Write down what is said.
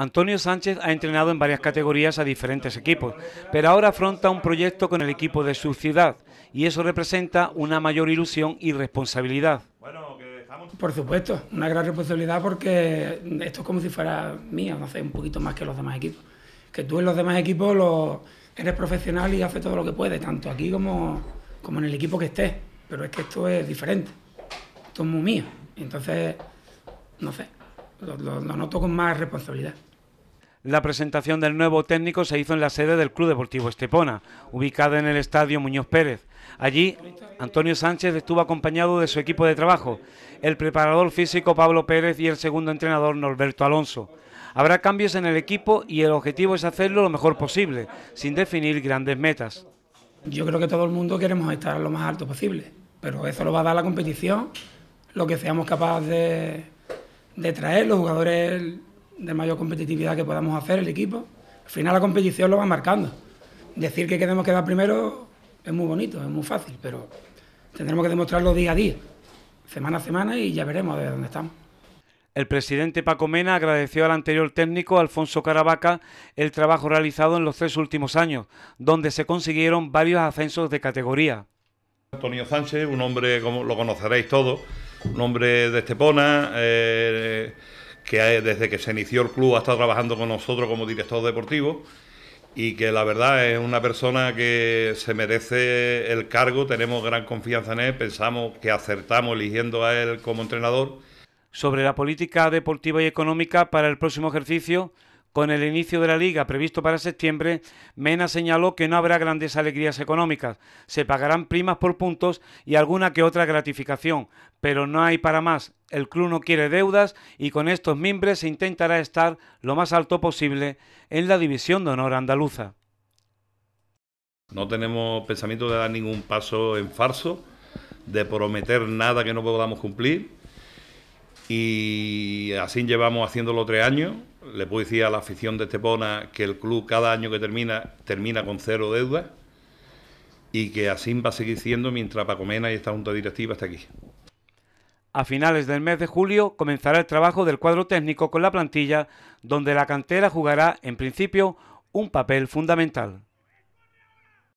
Antonio Sánchez ha entrenado en varias categorías a diferentes equipos, pero ahora afronta un proyecto con el equipo de su ciudad y eso representa una mayor ilusión y responsabilidad. Por supuesto, una gran responsabilidad porque esto es como si fuera mío, no sé, un poquito más que los demás equipos. Que tú en los demás equipos eres profesional y haces todo lo que puedes, tanto aquí como, como en el equipo que estés, pero es que esto es diferente, esto es muy mío, entonces, no sé lo, noto con más responsabilidad. La presentación del nuevo técnico se hizo en la sede del Club Deportivo Estepona, ubicada en el Estadio Muñoz Pérez. Allí, Antonio Sánchez estuvo acompañado de su equipo de trabajo, el preparador físico Pablo Pérez y el segundo entrenador Norberto Alonso. Habrá cambios en el equipo y el objetivo es hacerlo lo mejor posible, sin definir grandes metas. Yo creo que todo el mundo queremos estar lo más alto posible, pero eso lo va a dar la competición, lo que seamos capaces de de traer los jugadores de mayor competitividad que podamos hacer el equipo. Al final la competición lo va marcando. Decir que queremos quedar primero es muy bonito, es muy fácil, pero tendremos que demostrarlo día a día, semana a semana y ya veremos de dónde estamos. El presidente Paco Mena agradeció al anterior técnico Alfonso Caravaca el trabajo realizado en los tres últimos años, donde se consiguieron varios ascensos de categoría. Antonio Sánchez, un hombre como lo conoceréis todos, un hombre de Estepona. Eh, que desde que se inició el club ha estado trabajando con nosotros como director deportivo y que la verdad es una persona que se merece el cargo, tenemos gran confianza en él, pensamos que acertamos eligiendo a él como entrenador. Sobre la política deportiva y económica para el próximo ejercicio, con el inicio de la liga previsto para septiembre, Mena señaló que no habrá grandes alegrías económicas, se pagarán primas por puntos y alguna que otra gratificación, pero no hay para más, el club no quiere deudas y con estos mimbres se intentará estar lo más alto posible en la división de honor andaluza. No tenemos pensamiento de dar ningún paso en falso... de prometer nada que no podamos cumplir y así llevamos haciéndolo tres años le puedo decir a la afición de Estepona que el club cada año que termina, termina con cero deuda y que así va a seguir siendo mientras Pacomena y esta junta directiva está aquí. A finales del mes de julio comenzará el trabajo del cuadro técnico con la plantilla, donde la cantera jugará, en principio, un papel fundamental.